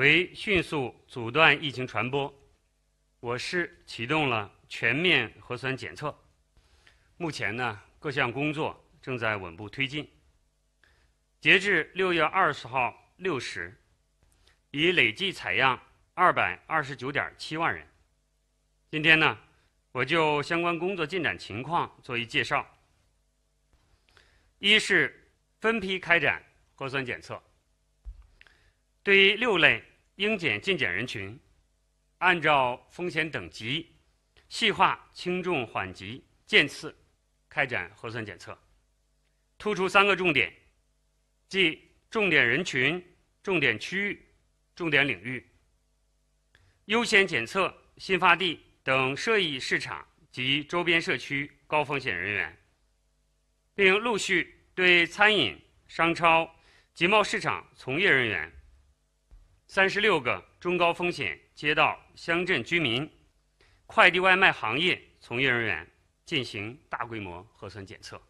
为迅速阻断疫情传播，我市启动了全面核酸检测。目前呢，各项工作正在稳步推进。截至六月二十号六时，已累计采样二百二十九点七万人。今天呢，我就相关工作进展情况做一介绍。一是分批开展核酸检测，对于六类。应检尽检人群，按照风险等级，细化轻重缓急、渐次开展核酸检测，突出三个重点，即重点人群、重点区域、重点领域。优先检测新发地等涉疫市场及周边社区高风险人员，并陆续对餐饮、商超、集贸市场从业人员。三十六个中高风险街道、乡镇居民、快递外卖行业从业人员进行大规模核酸检测。